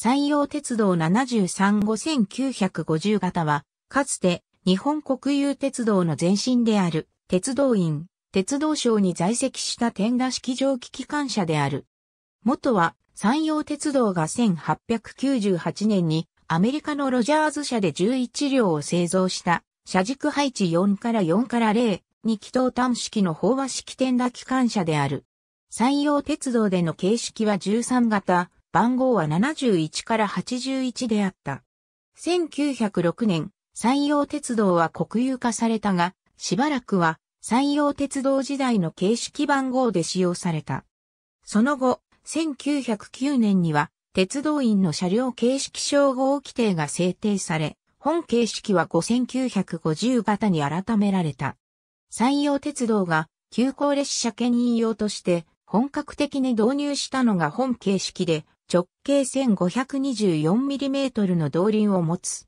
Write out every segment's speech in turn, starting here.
山陽鉄道73 5 9 5 0型は、かつて日本国有鉄道の前身である鉄道院、鉄道省に在籍した天田式蒸気機関車である。元は山陽鉄道が1898年にアメリカのロジャーズ社で11両を製造した車軸配置4から4から0、二気筒端式の飽和式天田機関車である。山陽鉄道での形式は13型、番号は71から81であった。1906年、山陽鉄道は国有化されたが、しばらくは山陽鉄道時代の形式番号で使用された。その後、1909年には鉄道員の車両形式称号規定が制定され、本形式は5950型に改められた。山陽鉄道が急行列車兼引用として本格的に導入したのが本形式で、直径 1524mm の動輪を持つ。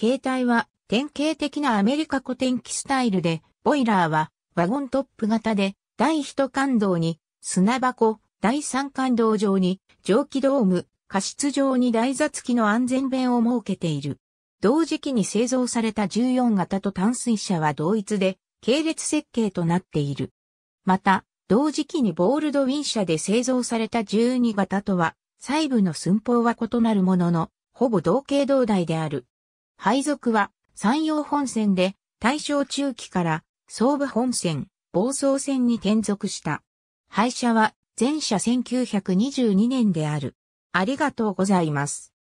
携帯は典型的なアメリカ古典機スタイルで、ボイラーはワゴントップ型で、第一感動に砂箱、第三感動上に蒸気ドーム、加湿上に台座付きの安全弁を設けている。同時期に製造された14型と淡水車は同一で、系列設計となっている。また、同時期にボールドウィン車で製造された12型とは細部の寸法は異なるものの、ほぼ同系同大である。配属は山陽本線で大正中期から総武本線、房総線に転属した。廃車は全車1922年である。ありがとうございます。